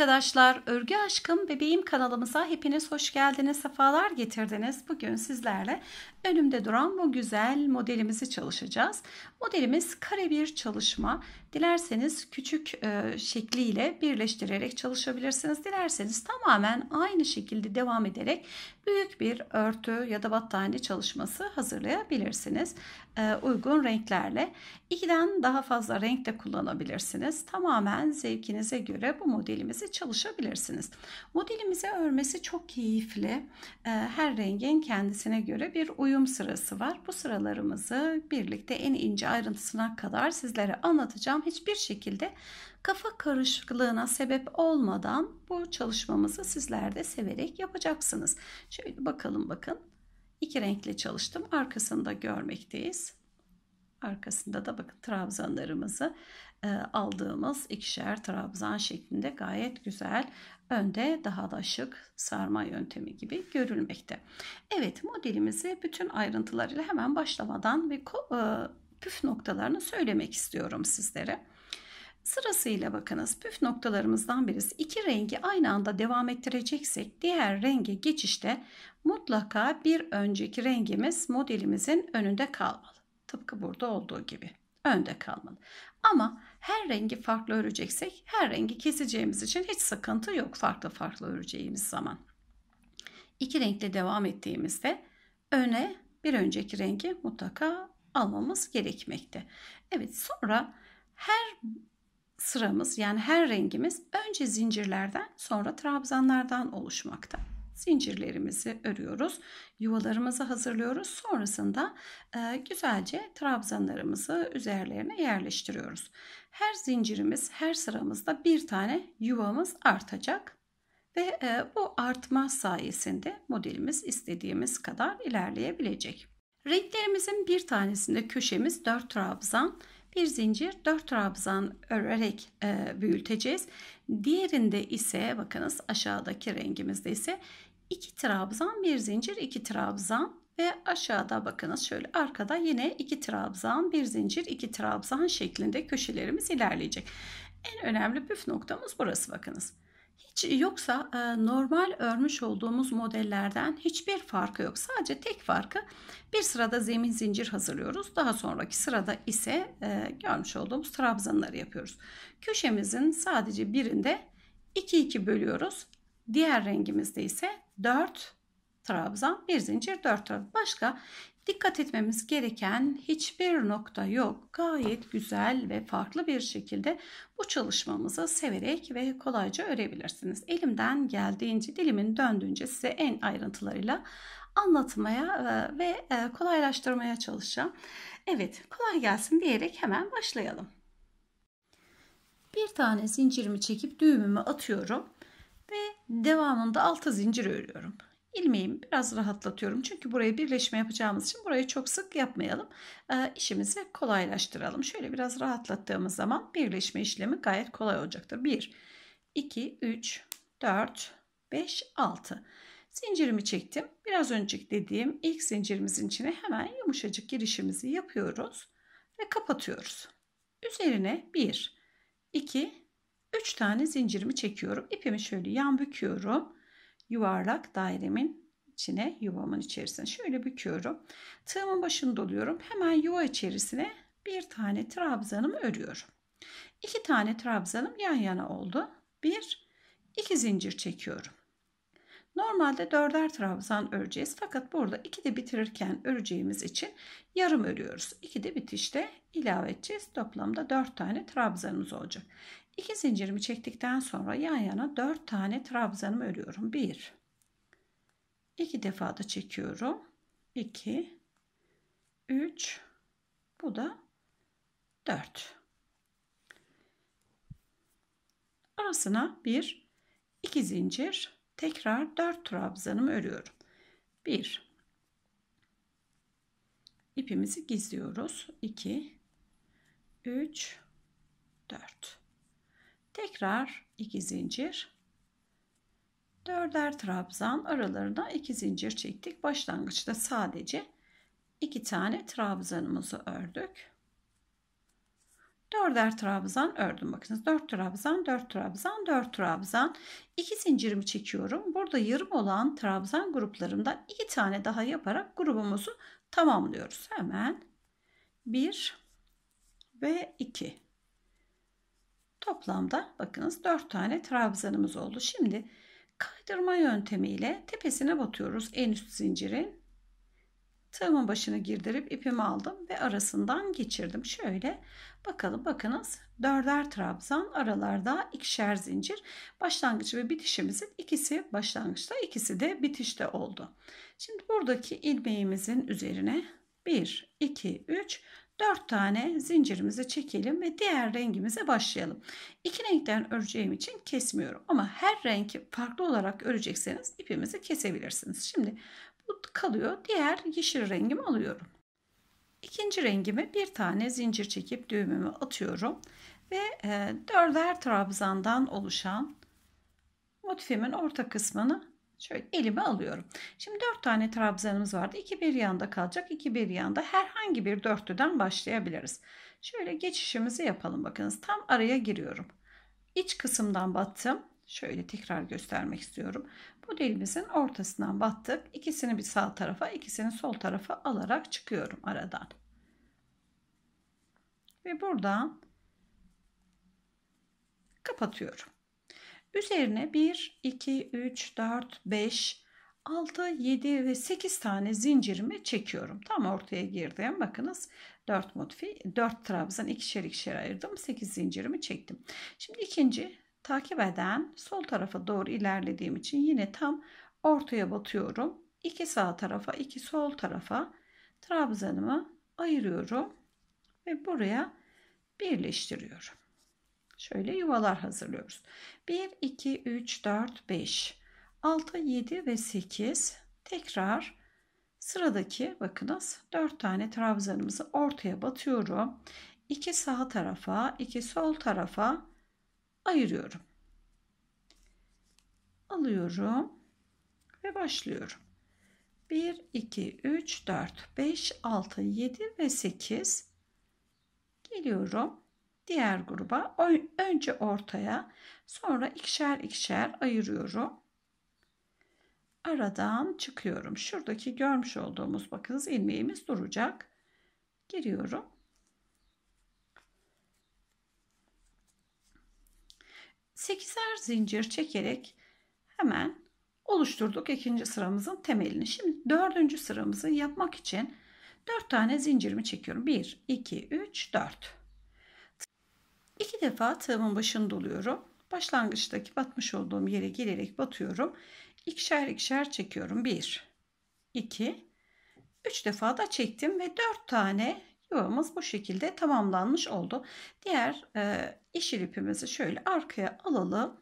arkadaşlar, Örgü Aşkım Bebeğim kanalımıza hepiniz hoş geldiniz, sefalar getirdiniz. Bugün sizlerle önümde duran bu güzel modelimizi çalışacağız. Modelimiz kare bir çalışma Dilerseniz küçük e, şekliyle birleştirerek çalışabilirsiniz. Dilerseniz tamamen aynı şekilde devam ederek büyük bir örtü ya da battaniye çalışması hazırlayabilirsiniz. E, uygun renklerle. İkiden daha fazla renk de kullanabilirsiniz. Tamamen zevkinize göre bu modelimizi çalışabilirsiniz. Modelimizi örmesi çok keyifli. E, her rengin kendisine göre bir uyum sırası var. Bu sıralarımızı birlikte en ince ayrıntısına kadar sizlere anlatacağım akşam hiçbir şekilde kafa karışıklığına sebep olmadan bu çalışmamızı sizler de severek yapacaksınız. Şöyle bakalım bakın. İki renkle çalıştım. Arkasında görmekteyiz. Arkasında da bakın trabzanlarımızı e, aldığımız ikişer trabzan şeklinde gayet güzel önde daha da şık sarma yöntemi gibi görülmekte. Evet modelimizi bütün ayrıntılarıyla hemen başlamadan ve püf noktalarını söylemek istiyorum sizlere. Sırasıyla bakınız püf noktalarımızdan birisi iki rengi aynı anda devam ettireceksek diğer renge geçişte mutlaka bir önceki rengimiz modelimizin önünde kalmalı. Tıpkı burada olduğu gibi önde kalmalı. Ama her rengi farklı öreceksek her rengi keseceğimiz için hiç sıkıntı yok farklı farklı öreceğimiz zaman. İki renkle devam ettiğimizde öne bir önceki rengi mutlaka almamız gerekmekte. Evet sonra her sıramız yani her rengimiz önce zincirlerden sonra trabzanlardan oluşmakta. Zincirlerimizi örüyoruz, yuvalarımızı hazırlıyoruz. Sonrasında e, güzelce trabzanlarımızı üzerlerine yerleştiriyoruz. Her zincirimiz, her sıramızda bir tane yuvamız artacak ve e, bu artma sayesinde modelimiz istediğimiz kadar ilerleyebilecek. Renklerimizin bir tanesinde köşemiz 4 trabzan, bir zincir 4 trabzan örerek e, büyüteceğiz. Diğerinde ise bakınız aşağıdaki rengimizde ise 2 trabzan, bir zincir, 2 trabzan ve aşağıda bakınız şöyle arkada yine 2 trabzan, bir zincir, 2 trabzan şeklinde köşelerimiz ilerleyecek. En önemli püf noktamız burası bakınız. Hiç yoksa e, normal örmüş olduğumuz modellerden hiçbir farkı yok. Sadece tek farkı bir sırada zemin zincir hazırlıyoruz. Daha sonraki sırada ise e, görmüş olduğumuz trabzanları yapıyoruz. Köşemizin sadece birinde 2 2 bölüyoruz. Diğer rengimizde ise 4 trabzan, bir zincir, 4 trabzan. Başka Dikkat etmemiz gereken hiçbir nokta yok. Gayet güzel ve farklı bir şekilde bu çalışmamızı severek ve kolayca örebilirsiniz. Elimden geldiğince, dilimin döndüğünce size en ayrıntılarıyla anlatmaya e, ve e, kolaylaştırmaya çalışacağım. Evet, kolay gelsin diyerek hemen başlayalım. Bir tane zincirimi çekip düğümümü atıyorum ve devamında altı zincir örüyorum ilmeğimi biraz rahatlatıyorum. Çünkü buraya birleşme yapacağımız için burayı çok sık yapmayalım. E, işimizi kolaylaştıralım. Şöyle biraz rahatlattığımız zaman birleşme işlemi gayet kolay olacaktır. 1, 2, 3, 4, 5, 6. Zincirimi çektim. Biraz önceki dediğim ilk zincirimizin içine hemen yumuşacık girişimizi yapıyoruz ve kapatıyoruz. Üzerine 1, 2, 3 tane zincirimi çekiyorum. İpimi şöyle yan büküyorum yuvarlak dairemin içine yuvamın içerisine şöyle büküyorum. Tığımın başını doluyorum. Hemen yuva içerisine bir tane trabzanımı örüyorum. İki tane trabzanım yan yana oldu. Bir, iki zincir çekiyorum. Normalde dörder trabzan öreceğiz fakat burada iki de bitirirken öreceğimiz için yarım örüyoruz. İki de bitişte ilave edeceğiz. Toplamda dört tane trabzanımız olacak. İki zincirimi çektikten sonra yan yana 4 tane trabzanımı örüyorum. 1 2 defa da çekiyorum. 2 3 bu da 4. Arasına 1 2 zincir tekrar 4 trabzanımı örüyorum. 1 ipimizi gizliyoruz. 2 3 4 Tekrar 2 zincir. Dörder trabzan aralarına 2 zincir çektik. Başlangıçta sadece 2 tane trabzanımızı ördük. Dörder trabzan ördüm. Bakınız 4 trabzan, 4 trabzan, 4 trabzan. 2 zincirimi çekiyorum. Burada yarım olan trabzan gruplarımdan 2 tane daha yaparak grubumuzu tamamlıyoruz. Hemen 1 ve 2 Toplamda bakınız 4 tane trabzanımız oldu. Şimdi kaydırma yöntemiyle tepesine batıyoruz en üst zincirin. Tığımın başını girdirip ipimi aldım ve arasından geçirdim. Şöyle bakalım bakınız dörder trabzan aralarda ikişer zincir. Başlangıç ve bitişimizin ikisi başlangıçta ikisi de bitişte oldu. Şimdi buradaki ilmeğimizin üzerine 1, 2, 3, 4 tane zincirimizi çekelim ve diğer rengimize başlayalım. İki renkten öreceğim için kesmiyorum ama her renk farklı olarak örecekseniz ipimizi kesebilirsiniz. Şimdi bu kalıyor. Diğer yeşil rengimi alıyorum. İkinci rengime bir tane zincir çekip düğümümü atıyorum ve e, dörder trabzandan oluşan motifimin orta kısmını Şöyle elime alıyorum. Şimdi dört tane trabzanımız vardı. İki bir yanda kalacak. iki bir yanda herhangi bir dörtlüden başlayabiliriz. Şöyle geçişimizi yapalım. Bakınız tam araya giriyorum. İç kısımdan battım. Şöyle tekrar göstermek istiyorum. Bu Modelimizin ortasından battık. İkisini bir sağ tarafa, ikisini sol tarafa alarak çıkıyorum aradan. Ve buradan kapatıyorum. Üzerine 1, 2, 3, 4, 5, 6, 7 ve 8 tane zincirimi çekiyorum. Tam ortaya girdim. Bakınız 4 motifi, 4 trabzan ikişer ikişer ayırdım. 8 zincirimi çektim. Şimdi ikinci takip eden sol tarafa doğru ilerlediğim için yine tam ortaya batıyorum. 2 sağ tarafa, 2 sol tarafa trabzanımı ayırıyorum ve buraya birleştiriyorum. Şöyle yuvalar hazırlıyoruz. 1, 2, 3, 4, 5, 6, 7 ve 8. Tekrar sıradaki bakınız 4 tane trabzanımızı ortaya batıyorum. 2 sağ tarafa, 2 sol tarafa ayırıyorum. Alıyorum ve başlıyorum. 1, 2, 3, 4, 5, 6, 7 ve 8 geliyorum diğer gruba önce ortaya sonra ikişer ikişer ayırıyorum. Aradan çıkıyorum. Şuradaki görmüş olduğumuz bakınız ilmeğimiz duracak. Giriyorum. Sekizer zincir çekerek hemen oluşturduk ikinci sıramızın temelini. Şimdi dördüncü sıramızı yapmak için dört tane zincirimi çekiyorum. Bir, iki, üç, dört. İki defa tığımın başını doluyorum. Başlangıçtaki batmış olduğum yere gelerek batıyorum. İkişer ikişer çekiyorum. Bir, iki, üç defa da çektim ve dört tane yuvamız bu şekilde tamamlanmış oldu. Diğer e, yeşil ipimizi şöyle arkaya alalım.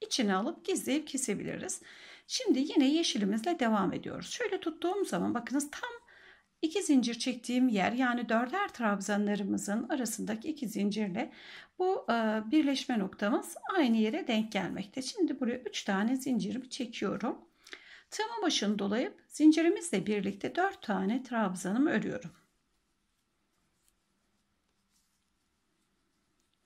İçine alıp gizleyip kesebiliriz. Şimdi yine yeşilimizle devam ediyoruz. Şöyle tuttuğum zaman bakınız tam İki zincir çektiğim yer yani dörder trabzanlarımızın arasındaki iki zincirle bu e, birleşme noktamız aynı yere denk gelmekte. Şimdi buraya üç tane zincirimi çekiyorum. Tığımın başını dolayıp zincirimizle birlikte dört tane trabzanımı örüyorum.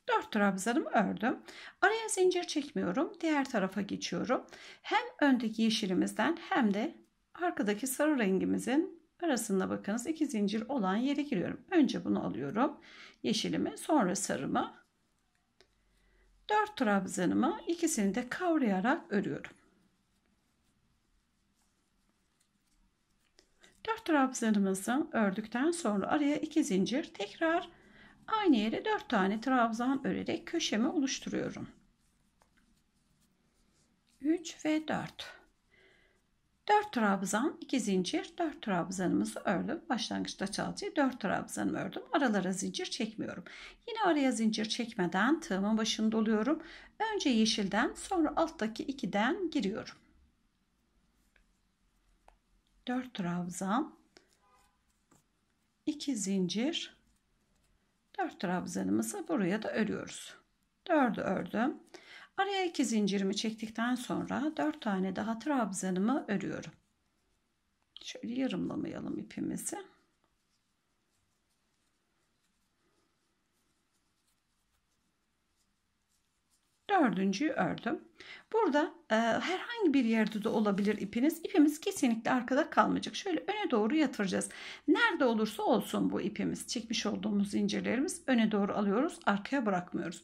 Dört trabzanımı ördüm. Araya zincir çekmiyorum. Diğer tarafa geçiyorum. Hem öndeki yeşilimizden hem de arkadaki sarı rengimizin arasında bakınız iki zincir olan yere giriyorum. Önce bunu alıyorum. Yeşilimi sonra sarımı. 4 trabzanımı ikisini de kavrayarak örüyorum. 4 trabzanımızı ördükten sonra araya 2 zincir tekrar aynı yere 4 tane trabzan örerek köşemi oluşturuyorum. 3 ve 4 4 trabzan, 2 zincir, 4 trabzanımızı ördüm. Başlangıçta çalcıya 4 trabzanımı ördüm. Aralara zincir çekmiyorum. Yine araya zincir çekmeden tığımın başını doluyorum. Önce yeşilden sonra alttaki 2'den giriyorum. 4 trabzan, 2 zincir, 4 trabzanımızı buraya da örüyoruz. 4'ü ördüm. Araya iki zincirimi çektikten sonra dört tane daha trabzanımı örüyorum. Şöyle yarımlamayalım ipimizi. Dördüncüyü ördüm. Burada e, herhangi bir yerde de olabilir ipiniz. İpimiz kesinlikle arkada kalmayacak. Şöyle öne doğru yatıracağız. Nerede olursa olsun bu ipimiz. Çekmiş olduğumuz zincirlerimiz öne doğru alıyoruz. Arkaya bırakmıyoruz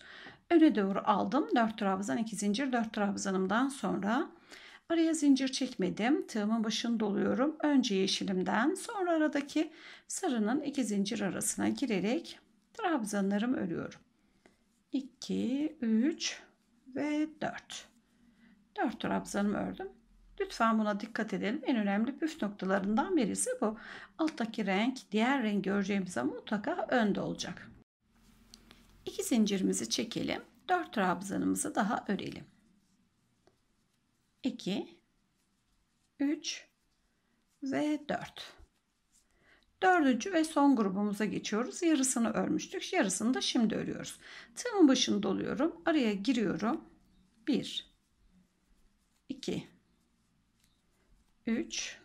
öne doğru aldım. 4 trabzan 2 zincir 4 trabzanımdan sonra araya zincir çekmedim. Tığımın başını doluyorum. Önce yeşilimden sonra aradaki sarının 2 zincir arasına girerek trabzanlarımı örüyorum. 2, 3 ve 4. 4 trabzanımı ördüm. Lütfen buna dikkat edelim. En önemli püf noktalarından birisi bu. Alttaki renk diğer renk göreceğimiz zaman mutlaka önde olacak. 2 zincirimizi çekelim. 4 trabzanımızı daha örelim. 2 3 ve 4. Dördüncü ve son grubumuza geçiyoruz. Yarısını örmüştük. Yarısını da şimdi örüyoruz. Tığımın başını doluyorum. Araya giriyorum. 1 2 3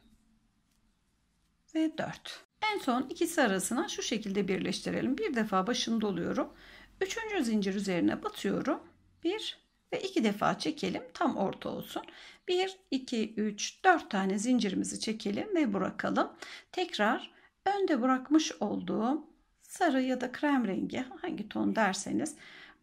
ve 4. En son ikisi arasına şu şekilde birleştirelim. Bir defa başını doluyorum. Üçüncü zincir üzerine batıyorum. 1 ve 2 defa çekelim. Tam orta olsun. 1, 2, 3, 4 tane zincirimizi çekelim ve bırakalım. Tekrar önde bırakmış olduğum sarı ya da krem rengi hangi ton derseniz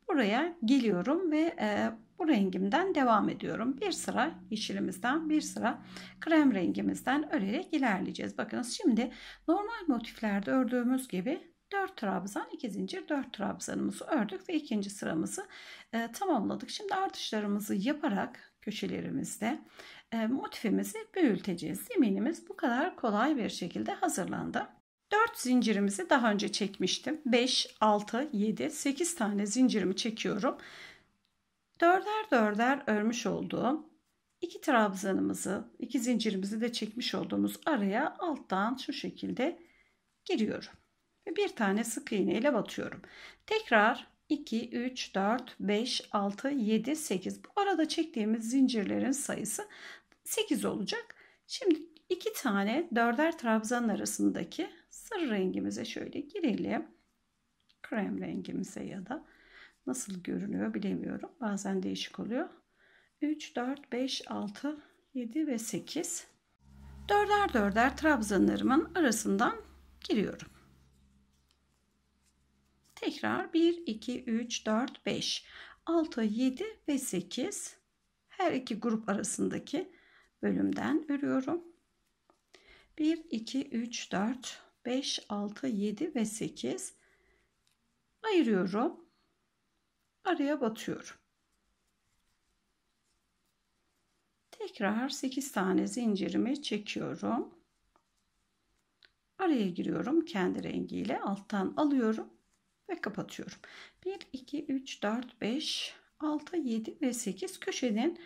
buraya geliyorum ve e, bu rengimden devam ediyorum. Bir sıra yeşilimizden bir sıra krem rengimizden örerek ilerleyeceğiz. Bakınız şimdi normal motiflerde ördüğümüz gibi 4 trabzan 2 zincir 4 trabzanımızı ördük ve ikinci sıramızı e, tamamladık. Şimdi artışlarımızı yaparak köşelerimizde e, motifimizi büyüteceğiz. Zeminimiz bu kadar kolay bir şekilde hazırlandı. 4 zincirimizi daha önce çekmiştim. 5, 6, 7, 8 tane zincirimi çekiyorum. Dörder dörder örmüş olduğum iki trabzanımızı, iki zincirimizi de çekmiş olduğumuz araya alttan şu şekilde giriyorum ve bir tane sık iğne ile batıyorum. Tekrar 2, 3, 4, 5, 6, 7, 8. Bu arada çektiğimiz zincirlerin sayısı 8 olacak. Şimdi iki tane dörder trabzan arasındaki sarı rengimize şöyle girelim. Krem rengimize ya da nasıl görünüyor bilemiyorum. Bazen değişik oluyor. 3, 4, 5, 6, 7 ve 8. Dörder dörder trabzanlarımın arasından giriyorum. Tekrar 1, 2, 3, 4, 5, 6, 7 ve 8 her iki grup arasındaki bölümden örüyorum. 1, 2, 3, 4, 5, 6, 7 ve 8 ayırıyorum. Araya batıyorum. Tekrar 8 tane zincirimi çekiyorum. Araya giriyorum kendi rengiyle alttan alıyorum ve kapatıyorum. 1, 2, 3, 4, 5, 6, 7 ve 8 köşenin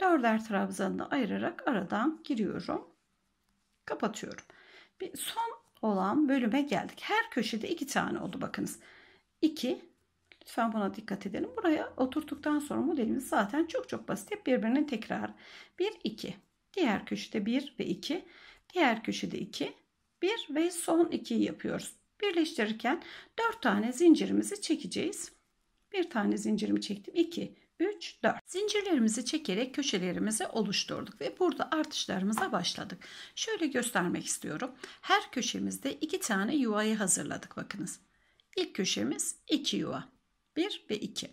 dörder trabzanını ayırarak aradan giriyorum. Kapatıyorum. Bir son olan bölüme geldik. Her köşede iki tane oldu bakınız. 2 Lütfen buna dikkat edelim. Buraya oturttuktan sonra modelimiz zaten çok çok basit. Hep birbirinin tekrarı. 1, 2. Diğer köşede 1 ve 2. Diğer köşede 2, 1 ve son 2'yi yapıyoruz. Birleştirirken 4 tane zincirimizi çekeceğiz. Bir tane zincirimi çektim. 2, 3, 4. Zincirlerimizi çekerek köşelerimizi oluşturduk ve burada artışlarımıza başladık. Şöyle göstermek istiyorum. Her köşemizde 2 tane yuvayı hazırladık bakınız. İlk köşemiz 2 yuva. 1 ve 2.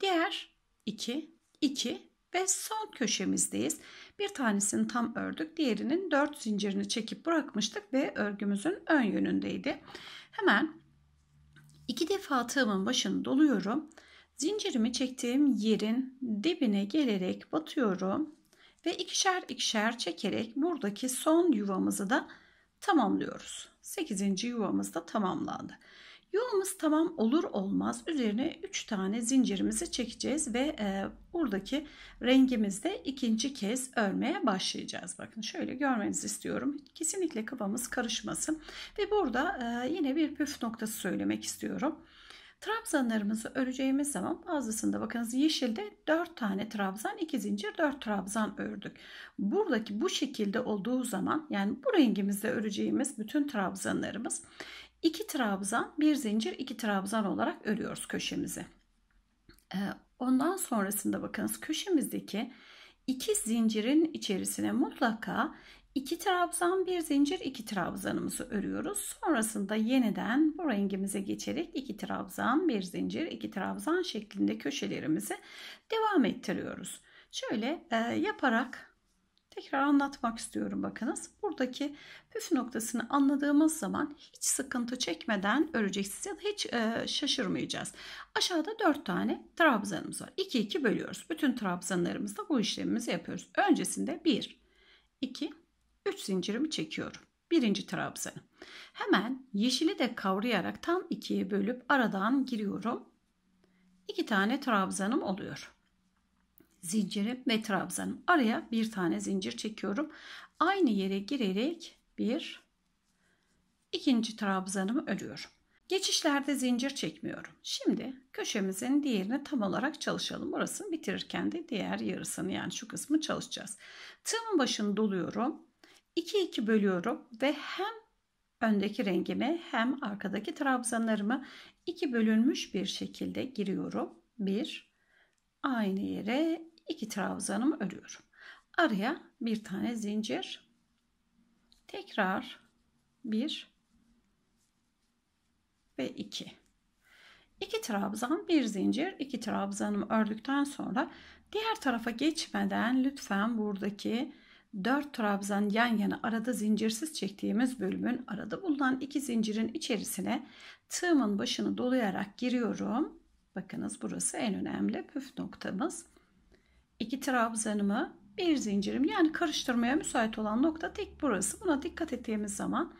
Diğer 2, 2 ve son köşemizdeyiz. Bir tanesini tam ördük. Diğerinin 4 zincirini çekip bırakmıştık ve örgümüzün ön yönündeydi. Hemen iki defa tığımın başını doluyorum. Zincirimi çektiğim yerin dibine gelerek batıyorum ve ikişer ikişer çekerek buradaki son yuvamızı da tamamlıyoruz. 8. yuvamız da tamamlandı. Yolumuz tamam olur olmaz üzerine 3 tane zincirimizi çekeceğiz ve e, buradaki rengimizde ikinci kez örmeye başlayacağız. Bakın şöyle görmenizi istiyorum. Kesinlikle kafamız karışmasın. Ve burada e, yine bir püf noktası söylemek istiyorum. Trabzanlarımızı öreceğimiz zaman bazısında bakınız yeşilde 4 tane trabzan, 2 zincir 4 trabzan ördük. Buradaki bu şekilde olduğu zaman yani bu rengimizde öreceğimiz bütün trabzanlarımız 2 trabzan, 1 zincir, 2 trabzan olarak örüyoruz köşemizi. Ee, ondan sonrasında bakınız köşemizdeki iki zincirin içerisine mutlaka 2 trabzan bir zincir 2 trabzanımızı örüyoruz. Sonrasında yeniden bu rengimize geçerek 2 trabzan bir zincir 2 trabzan şeklinde köşelerimizi devam ettiriyoruz. Şöyle e, yaparak tekrar anlatmak istiyorum bakınız. Buradaki püf noktasını anladığımız zaman hiç sıkıntı çekmeden öreceksiniz ya da hiç e, şaşırmayacağız. Aşağıda 4 tane trabzanımız var. 2 2 bölüyoruz. Bütün trabzanlarımızda bu işlemimizi yapıyoruz. Öncesinde 1 2 3 zincirimi çekiyorum. Birinci trabzanı. Hemen yeşili de kavrayarak tam ikiye bölüp aradan giriyorum. 2 tane trabzanım oluyor. Zincirim ve trabzanım. Araya bir tane zincir çekiyorum. Aynı yere girerek bir ikinci trabzanımı örüyorum. Geçişlerde zincir çekmiyorum. Şimdi köşemizin diğerine tam olarak çalışalım. Burasını bitirirken de diğer yarısını yani şu kısmı çalışacağız. Tığımın başını doluyorum. 2 iki bölüyorum ve hem öndeki rengimi hem arkadaki trabzanlarımı iki bölünmüş bir şekilde giriyorum. Bir aynı yere iki trabzanımı örüyorum. Araya bir tane zincir. Tekrar bir ve iki. İki trabzan, bir zincir, iki trabzanımı ördükten sonra diğer tarafa geçmeden lütfen buradaki 4 trabzan yan yana arada zincirsiz çektiğimiz bölümün arada bulunan iki zincirin içerisine tığımın başını dolayarak giriyorum. Bakınız burası en önemli püf noktamız. 2 trabzanımı bir zincirim yani karıştırmaya müsait olan nokta tek burası. Buna dikkat ettiğimiz zaman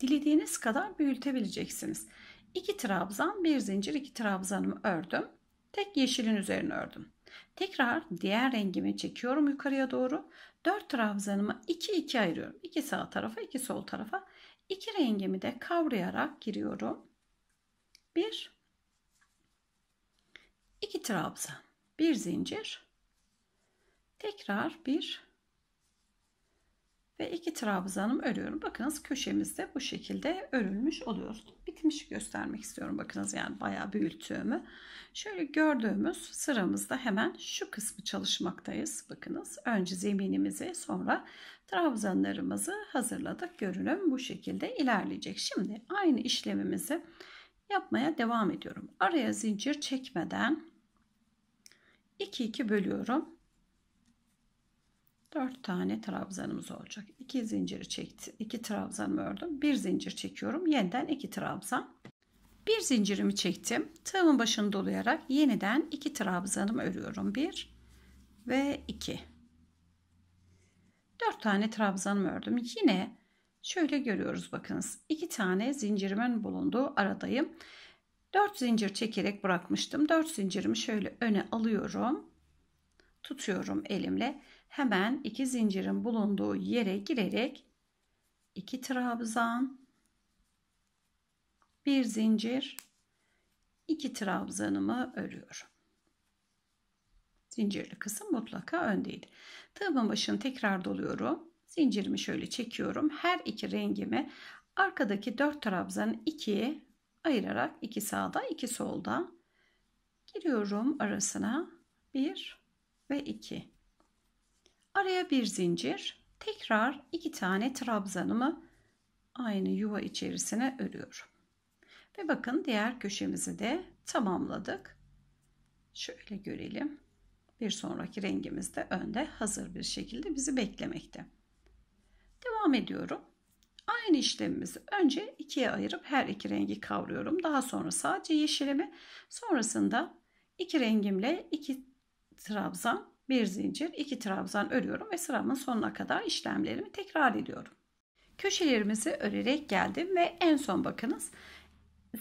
dilediğiniz kadar büyütebileceksiniz. 2 trabzan, bir zincir, 2 trabzanımı ördüm. Tek yeşilin üzerine ördüm. Tekrar diğer rengimi çekiyorum yukarıya doğru. 4 trabzanımı 2 2 ayırıyorum. 2 sağ tarafa 2 sol tarafa. 2 rengimi de kavrayarak giriyorum. 1 2 trabzan. 1 zincir. Tekrar 1 ve iki trabzanım örüyorum. Bakınız köşemizde bu şekilde örülmüş oluyor. Bitmiş göstermek istiyorum. Bakınız yani bayağı büyüttüğümü. Şöyle gördüğümüz sıramızda hemen şu kısmı çalışmaktayız. Bakınız önce zeminimizi sonra trabzanlarımızı hazırladık. Görünüm bu şekilde ilerleyecek. Şimdi aynı işlemimizi yapmaya devam ediyorum. Araya zincir çekmeden 2 2 bölüyorum 4 tane trabzanımız olacak. 2 zinciri çektim, 2 trabzanımı ördüm. 1 zincir çekiyorum. Yeniden 2 trabzan. Bir zincirimi çektim. Tığımın başını dolayarak yeniden 2 trabzanımı örüyorum. 1 ve 2. 4 tane trabzanımı ördüm. Yine şöyle görüyoruz bakınız. 2 tane zincirimin bulunduğu aradayım. 4 zincir çekerek bırakmıştım. 4 zincirimi şöyle öne alıyorum. Tutuyorum elimle hemen iki zincirin bulunduğu yere girerek iki trabzan, bir zincir, iki trabzanımı örüyorum. Zincirli kısım mutlaka öndeydi. Tığımın başını tekrar doluyorum. Zincirimi şöyle çekiyorum. Her iki rengimi arkadaki dört trabzanın ikiye ayırarak iki sağda iki solda giriyorum arasına bir ve iki. Araya bir zincir. Tekrar iki tane trabzanımı aynı yuva içerisine örüyorum. Ve bakın diğer köşemizi de tamamladık. Şöyle görelim. Bir sonraki rengimiz de önde hazır bir şekilde bizi beklemekte. Devam ediyorum. Aynı işlemimizi önce ikiye ayırıp her iki rengi kavruyorum. Daha sonra sadece yeşilimi sonrasında iki rengimle iki trabzan bir zincir, iki trabzan örüyorum ve sıramın sonuna kadar işlemlerimi tekrar ediyorum. Köşelerimizi örerek geldim ve en son bakınız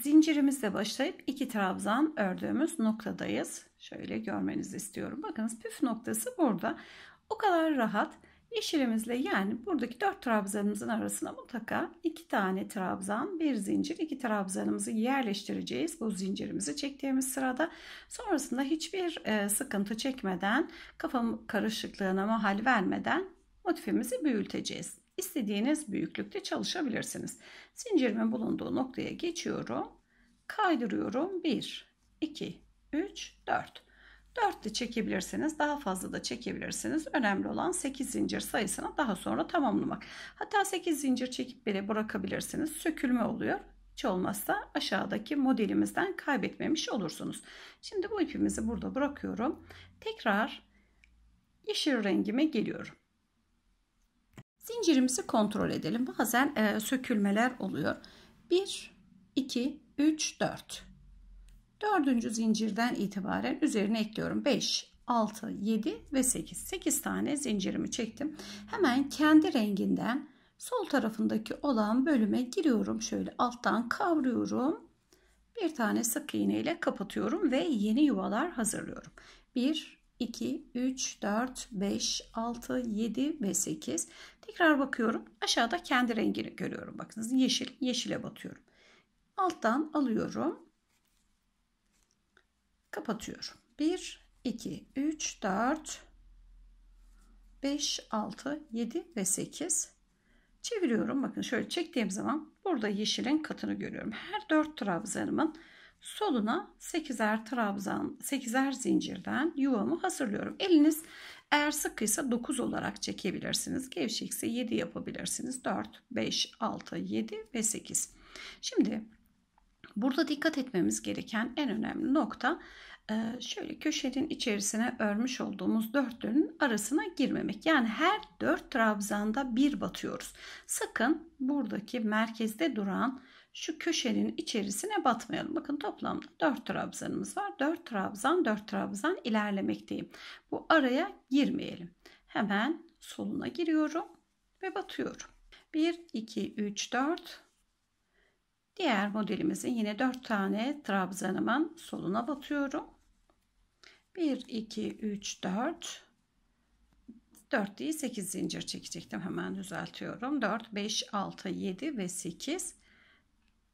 zincirimizle başlayıp iki trabzan ördüğümüz noktadayız. Şöyle görmenizi istiyorum. Bakınız püf noktası burada. O kadar rahat Yeşilimizle yani buradaki dört trabzanımızın arasına mutlaka iki tane trabzan, bir zincir, iki trabzanımızı yerleştireceğiz. Bu zincirimizi çektiğimiz sırada sonrasında hiçbir e, sıkıntı çekmeden, kafam karışıklığına mahal vermeden motifimizi büyüteceğiz. İstediğiniz büyüklükte çalışabilirsiniz. Zincirimin bulunduğu noktaya geçiyorum. Kaydırıyorum. 1, 2, 3, 4. 4 de çekebilirsiniz. Daha fazla da çekebilirsiniz. Önemli olan 8 zincir sayısını daha sonra tamamlamak. Hatta 8 zincir çekip bile bırakabilirsiniz. Sökülme oluyor. Hiç olmazsa aşağıdaki modelimizden kaybetmemiş olursunuz. Şimdi bu ipimizi burada bırakıyorum. Tekrar yeşil rengime geliyorum. Zincirimizi kontrol edelim. Bazen e, sökülmeler oluyor. 1, 2, 3, 4. Dördüncü zincirden itibaren üzerine ekliyorum. 5, 6, 7 ve 8. 8 tane zincirimi çektim. Hemen kendi renginden sol tarafındaki olan bölüme giriyorum. Şöyle alttan kavruyorum. Bir tane sık iğne ile kapatıyorum ve yeni yuvalar hazırlıyorum. 1, 2, 3, 4, 5, 6, 7 ve 8. Tekrar bakıyorum. Aşağıda kendi rengini görüyorum. Bakınız yeşil. Yeşile batıyorum. Alttan alıyorum kapatıyorum. 1, 2, 3, 4, 5, 6, 7 ve 8. Çeviriyorum. Bakın şöyle çektiğim zaman burada yeşilin katını görüyorum. Her 4 trabzanımın soluna 8'er trabzan 8'er zincirden yuvamı hazırlıyorum. Eliniz eğer sıkıysa 9 olarak çekebilirsiniz. Gevşekse 7 yapabilirsiniz. 4, 5, 6, 7 ve 8. Şimdi Burada dikkat etmemiz gereken en önemli nokta e, şöyle köşenin içerisine örmüş olduğumuz dörtlünün arasına girmemek. Yani her dört trabzanda bir batıyoruz. Sakın buradaki merkezde duran şu köşenin içerisine batmayalım. Bakın toplamda 4 trabzanımız var. 4 trabzan 4 trabzan ilerlemekteyim. Bu araya girmeyelim. Hemen soluna giriyorum ve batıyorum. 1, 2, 3, 4, Diğer modelimizin yine 4 tane trabzanımın soluna batıyorum. 1, 2, 3, 4. 4 değil 8 zincir çekecektim. Hemen düzeltiyorum. 4, 5, 6, 7 ve 8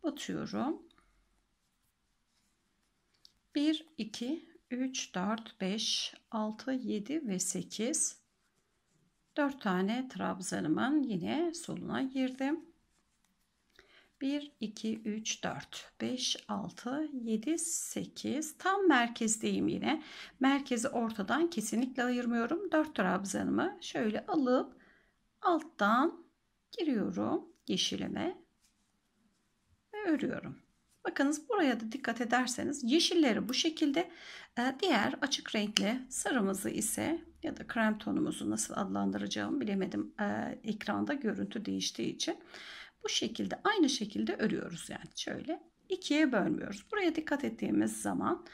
batıyorum. 1, 2, 3, 4, 5, 6, 7 ve 8. 4 tane trabzanımın yine soluna girdim. 1, 2, 3, 4, 5, 6, 7, 8. Tam merkezdeyim yine. Merkezi ortadan kesinlikle ayırmıyorum. 4 trabzanımı şöyle alıp alttan giriyorum yeşilime ve örüyorum. Bakınız buraya da dikkat ederseniz yeşilleri bu şekilde e, diğer açık renkli sarımızı ise ya da krem tonumuzu nasıl adlandıracağımı bilemedim e, ekranda görüntü değiştiği için bu şekilde aynı şekilde örüyoruz yani şöyle ikiye bölmüyoruz. Buraya dikkat ettiğimiz zaman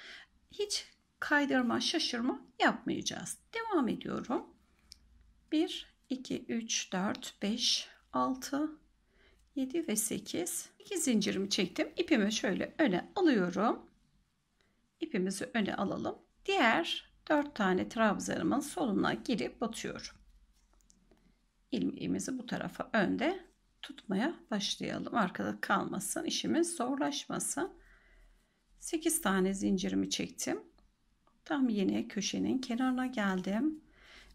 hiç kaydırma şaşırma yapmayacağız. Devam ediyorum. 1, 2, 3, 4, 5, 6, 7 ve 8. 2 zincirimi çektim. İpimi şöyle öne alıyorum. İpimizi öne alalım. Diğer 4 tane trabzanımın soluna girip batıyorum. İlmeğimizi bu tarafa önde tutmaya başlayalım. Arkada kalmasın, işimiz zorlaşmasın. 8 tane zincirimi çektim. Tam yine köşenin kenarına geldim.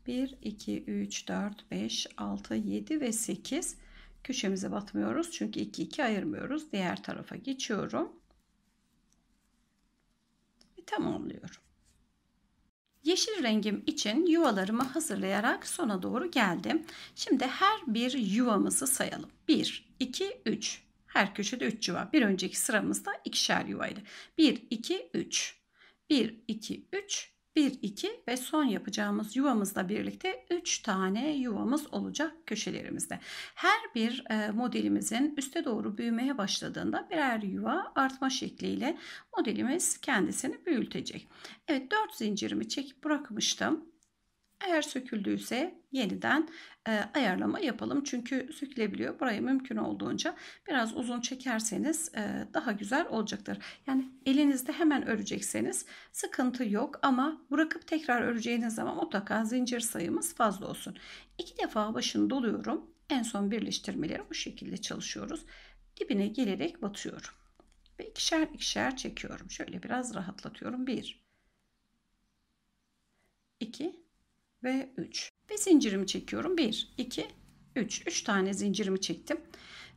1, 2, 3, 4, 5, 6, 7 ve 8 köşemize batmıyoruz. Çünkü 2, 2 ayırmıyoruz. Diğer tarafa geçiyorum. Ve tamamlıyorum. Yeşil rengim için yuvalarımı hazırlayarak sona doğru geldim. Şimdi her bir yuvamızı sayalım. 1, 2, 3. Her köşede 3 yuva. Bir önceki sıramızda ikişer yuvaydı. 1, 2, 3. 1, 2, 3. 1, 2 ve son yapacağımız yuvamızla birlikte 3 tane yuvamız olacak köşelerimizde. Her bir e, modelimizin üste doğru büyümeye başladığında birer yuva artma şekliyle modelimiz kendisini büyütecek. Evet 4 zincirimi çekip bırakmıştım. Eğer söküldüyse yeniden e, ayarlama yapalım. Çünkü sökülebiliyor. Burayı mümkün olduğunca biraz uzun çekerseniz e, daha güzel olacaktır. Yani elinizde hemen örecekseniz sıkıntı yok ama bırakıp tekrar öreceğiniz zaman mutlaka zincir sayımız fazla olsun. İki defa başını doluyorum. En son birleştirmeleri bu şekilde çalışıyoruz. Dibine gelerek batıyorum. Ve ikişer ikişer çekiyorum. Şöyle biraz rahatlatıyorum. Bir, 2 ve 3. Ve zincirimi çekiyorum. 1, 2, 3. 3 tane zincirimi çektim.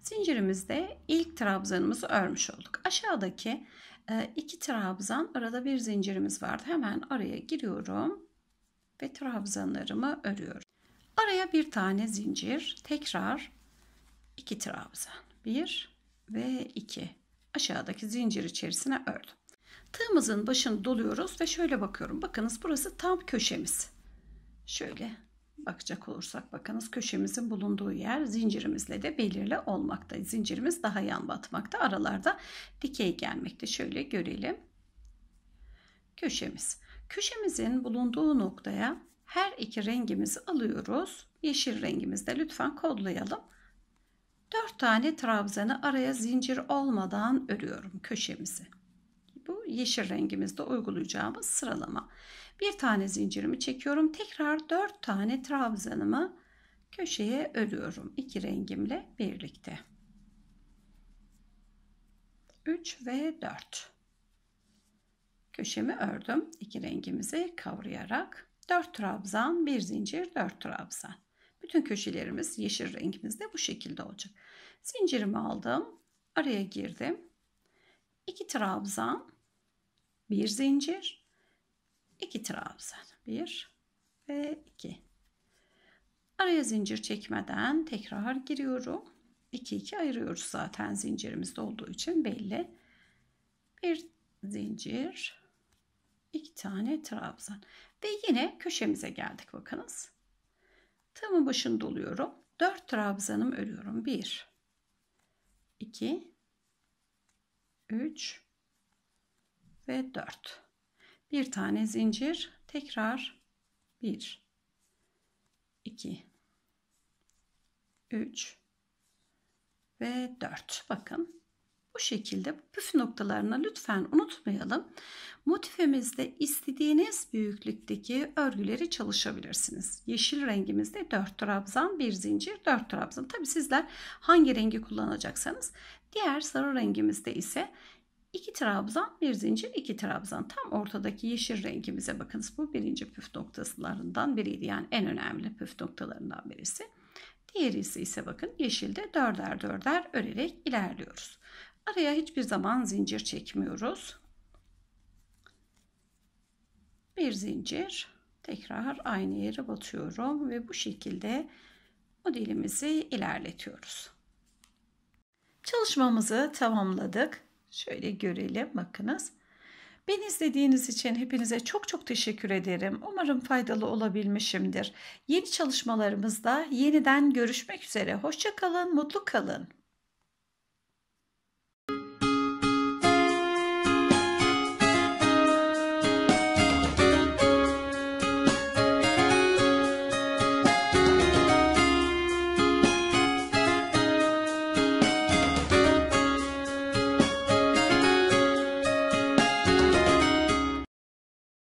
Zincirimizde ilk trabzanımızı örmüş olduk. Aşağıdaki e, iki trabzan arada bir zincirimiz vardı. Hemen araya giriyorum ve trabzanlarımı örüyorum. Araya bir tane zincir, tekrar iki trabzan. 1 ve 2. Aşağıdaki zincir içerisine ördüm. Tığımızın başını doluyoruz ve şöyle bakıyorum. Bakınız burası tam köşemiz. Şöyle bakacak olursak bakınız köşemizin bulunduğu yer zincirimizle de belirli olmakta. Zincirimiz daha yan batmakta. Aralarda dikey gelmekte. Şöyle görelim. Köşemiz. Köşemizin bulunduğu noktaya her iki rengimizi alıyoruz. Yeşil rengimizde lütfen kodlayalım. 4 tane trabzanı araya zincir olmadan örüyorum köşemizi yeşil rengimizde uygulayacağımız sıralama. Bir tane zincirimi çekiyorum. Tekrar 4 tane trabzanımı köşeye örüyorum. iki rengimle birlikte. 3 ve 4 köşemi ördüm. iki rengimizi kavrayarak 4 trabzan, bir zincir, 4 trabzan. Bütün köşelerimiz yeşil rengimizde bu şekilde olacak. Zincirimi aldım. Araya girdim. 2 trabzan, bir zincir, iki trabzan, bir ve iki. Araya zincir çekmeden tekrar giriyorum. 2 2 ayırıyoruz zaten zincirimizde olduğu için belli. Bir zincir, iki tane trabzan ve yine köşemize geldik bakınız. Tığımın başını doluyorum. 4 trabzanım örüyorum. 1 2 3 ve 4. Bir tane zincir tekrar 1 2 3 ve 4. Bakın bu şekilde püf noktalarını lütfen unutmayalım. Motifimizde istediğiniz büyüklükteki örgüleri çalışabilirsiniz. Yeşil rengimizde 4 trabzan, 1 zincir, 4 trabzan. Tabi sizler hangi rengi kullanacaksanız. Diğer sarı rengimizde ise 2 trabzan, bir zincir, 2 trabzan. Tam ortadaki yeşil rengimize bakınız. Bu birinci püf noktalarından biriydi. Yani en önemli püf noktalarından birisi. Diğerisi ise bakın yeşilde dörder dörder örerek ilerliyoruz. Araya hiçbir zaman zincir çekmiyoruz. Bir zincir tekrar aynı yere batıyorum ve bu şekilde modelimizi ilerletiyoruz. Çalışmamızı tamamladık. Şöyle görelim bakınız. Beni izlediğiniz için hepinize çok çok teşekkür ederim. Umarım faydalı olabilmişimdir. Yeni çalışmalarımızda yeniden görüşmek üzere. Hoşçakalın, mutlu kalın.